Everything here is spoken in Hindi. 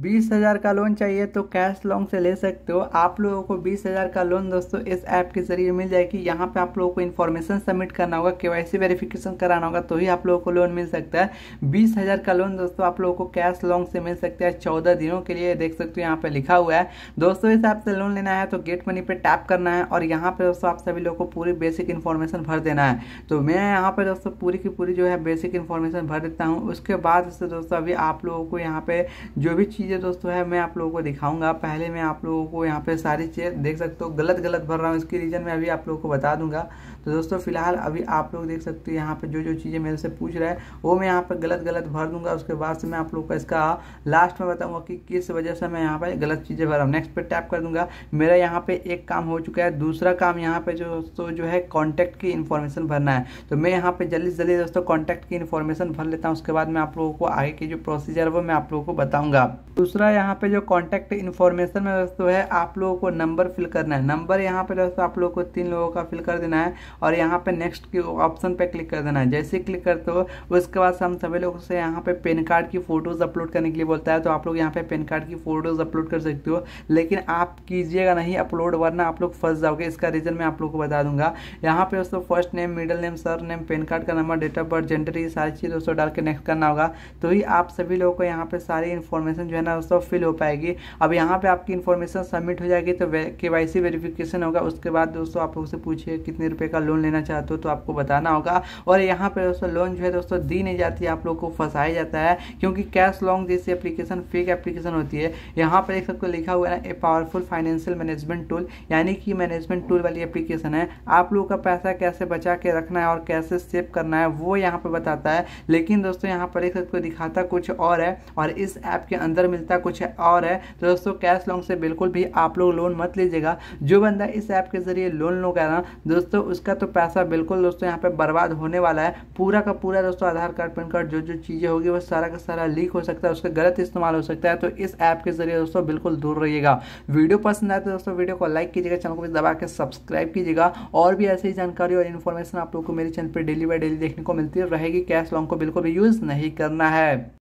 बीस हज़ार का लोन चाहिए तो कैश लोन से ले सकते हो आप लोगों को बीस हज़ार का लोन दोस्तों इस ऐप के जरिए मिल जाएगी यहाँ पे आप लोगों को इन्फॉर्मेशन सबमिट करना होगा के वाई वेरिफिकेशन कराना होगा तो ही आप लोगों को लोन मिल सकता है बीस हज़ार का लोन दोस्तों आप लोगों को कैश लोन से मिल सकता है चौदह दिनों के लिए देख सकते हो यहाँ पर लिखा हुआ है दोस्तों इस ऐप से लोन लेना है तो गेट मनी पर टैप करना है और यहाँ पर दोस्तों आप सभी लोग को पूरी बेसिक इन्फॉर्मेशन भर देना है तो मैं यहाँ पर दोस्तों पूरी की पूरी जो है बेसिक इन्फॉर्मेशन भर देता हूँ उसके बाद दोस्तों अभी आप लोगों को यहाँ पर जो भी चीज़ चीज़ें दोस्तों है मैं आप लोगों को दिखाऊंगा पहले मैं आप लोगों को यहाँ पे सारी चीज़ें देख सकते हो गलत गलत भर रहा हूँ इसकी रीज़न मैं अभी आप लोगों को बता दूंगा तो दोस्तों फिलहाल अभी आप लोग देख सकते हो यहाँ पे जो जो चीज़ें मेरे से पूछ रहा है वो मैं यहाँ पर गलत गलत भर दूंगा उसके बाद से मैं आप लोग को इसका लास्ट में बताऊँगा कि किस वजह से मैं यहाँ पर गलत चीज़ें भर रहा हूँ नेक्स्ट पर टैप कर दूंगा मेरा यहाँ पर एक काम हो चुका है दूसरा काम यहाँ पर जो दोस्तों जो है कॉन्टैक्ट की इन्फॉर्मेशन भरना है तो मैं यहाँ पर जल्दी से जल्दी दोस्तों कॉन्टैक्ट की इन्फॉर्मेशन भर लेता हूँ उसके बाद मैं आप लोगों को आगे की जो प्रोसीजर है वो मैं आप लोगों को बताऊँगा दूसरा यहाँ पे जो कॉन्टैक्ट इन्फॉर्मेशन में दोस्तों है आप लोगों को नंबर फिल करना है नंबर यहाँ पे दोस्तों आप लोगों को तीन लोगों का फिल कर देना है और यहाँ पे नेक्स्ट के ऑप्शन पे क्लिक कर देना है जैसे क्लिक करते हो उसके बाद हम सभी लोगों से यहाँ पे पेन कार्ड की फोटोज़ अपलोड करने के लिए बोलता है तो आप लोग यहाँ पे पेन कार्ड की फोटोज़ अपलोड कर सकते हो लेकिन आप कीजिएगा नहीं अपलोड वरना आप लोग फंस जाओगे इसका रीज़न मैं आप लोग को बता दूंगा यहाँ पे दोस्तों first name middle name surname pan card का number date of birth gender ये सारी चीज़ दोस्तों डाल के नेक्स्ट करना होगा तो ही आप सभी लोगों को यहाँ पे सारी इन्फॉर्मेशन जो है ना सब फिल हो पाएगी अब यहाँ पे आपकी इन्फॉर्मेशन सबमिट हो जाएगी तो के वाई वेरिफिकेशन होगा उसके बाद दोस्तों आप उसे पूछिए कितने रुपये का लोन लेना चाहते हो तो आपको बताना होगा और यहाँ पर दोस्तों लोन जो है दोस्तों दी नहीं जाती आप लोग को फंसाया जाता है क्योंकि कैश लॉन्ग जैसी एप्लीकेशन फेक एप्लीकेशन होती है यहाँ पर एक सबको लिखा हुआ है ना a powerful financial management tool यानी कि मैनेजमेंट टूल वाली एप्लीकेशन है आप लोगों का पैसा कैसे बचा के रखना है और कैसे सेव करना है वो यहाँ पर बताता है लेकिन दोस्तों यहाँ पर एक सबको दिखाता कुछ और है और इस ऐप के अंदर मिल मिलता कुछ है और है तो दोस्तों कैश लोन से बिल्कुल भी आप लोग लोन मत लीजिएगा जो बंदा इस ऐप के जरिए लोन लो रहा दोस्तों उसका तो पैसा बिल्कुल दोस्तों यहाँ पर बर्बाद होने वाला है पूरा का पूरा दोस्तों आधार कार्ड पैन कार्ड जो जो चीज़ें होगी वो सारा का सारा लीक हो सकता है उसका गलत इस्तेमाल हो सकता है तो इस ऐप के जरिए दोस्तों बिल्कुल दूर रहिएगा वीडियो पसंद आए तो दोस्तों वीडियो को लाइक कीजिएगा चैनल को भी दबा के सब्सक्राइब कीजिएगा और भी ऐसी जानकारी और इन्फॉर्मेशन आप लोग को मेरे चैनल पर डेली बाई डेली देखने को मिलती रहेगी कैश लॉन्ग को बिल्कुल भी यूज़ नहीं करना है